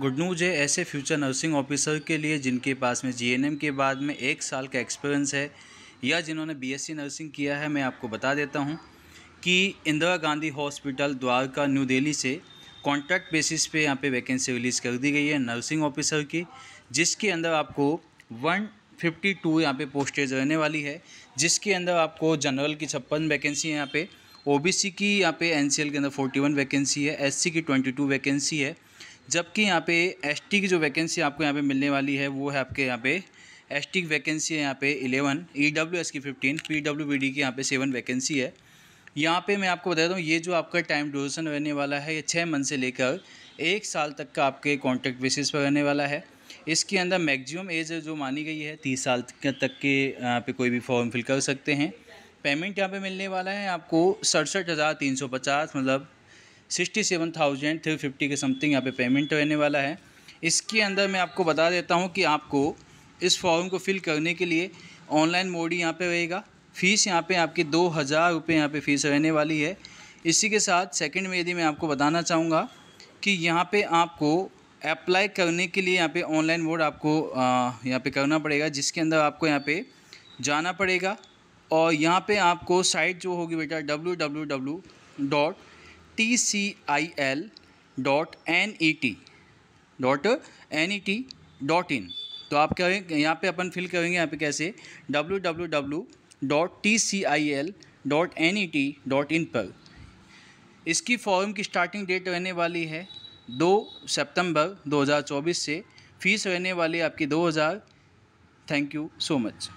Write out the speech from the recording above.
good news है ऐसे future nursing officer के लिए जिनके पास में जीएनएम के बाद में एक साल का एक्सपीरियंस है या जिन्होंने बीएससी नर्सिंग किया है मैं आपको बता देता हूँ कि इंदिरा गांधी हॉस्पिटल द्वारका न्यू दिल्ली से कॉन्ट्रैक्ट बेसिस पे यहाँ पे वैकेंसी रिलीज़ कर दी गई है नर्सिंग ऑफिसर की जिसके अंदर आपको वन फिफ्टी टू यहाँ पर पोस्टेज रहने वाली है जिसके अंदर आपको जनरल की छप्पन वैकेंसी है यहाँ पे ओबीसी की यहाँ पे एनसीएल के अंदर फोर्टी वन वैकेंसी है एससी की ट्वेंटी टू वैकेंसी है जबकि यहाँ पे एसटी की जो वैकेंसी आपको यहाँ पे मिलने वाली है वो है आपके यहाँ पे एस टी की वैकेंसी है यहाँ पे इलेवन ई डब्ल्यू एस की fifteen P W B D की यहाँ पे सेवन वैकेंसी है यहाँ पे मैं आपको बता दूँ ये जो आपका टाइम ड्यूरेशन रहने वाला है ये छः मंथ से लेकर एक साल तक का आपके कॉन्ट्रैक्ट बेसिस पर रहने वाला है इसके अंदर मैक्सिमम एज जो मानी गई है तीस साल तक के यहाँ पर कोई भी फॉर्म फिल कर सकते हैं पेमेंट यहाँ पे मिलने वाला है आपको सड़सठ हज़ार तीन सौ पचास मतलब sixty seven thousand three fifty के समथिंग यहाँ पे पेमेंट रहने वाला है इसके अंदर मैं आपको बता देता हूँ कि आपको इस फॉर्म को फिल करने के लिए ऑनलाइन मोड यहाँ पर रहेगा फ़ीस यहाँ पे आपकी दो हज़ार रुपये यहाँ पर फ़ीस रहने वाली है इसी के साथ सेकेंड में यदि मैं आपको बताना चाहूँगा कि यहाँ पर आपको अप्लाई करने के लिए यहाँ पे ऑनलाइन मोड आपको यहाँ पे करना पड़ेगा जिसके अंदर आपको यहाँ पे जाना पड़ेगा और यहाँ पे आपको साइट जो होगी बेटा W W W dot T C I L dot N E T dot N E T dot in तो आप क्या यहाँ पे अपन फिल करेंगे यहाँ पे कैसे W W W dot T C I L dot N E T dot in पर इसकी फॉर्म की स्टार्टिंग डेट रहने वाली है दो सितंबर 2024 से फीस रहने वाली आपकी 2000 थैंक यू सो मच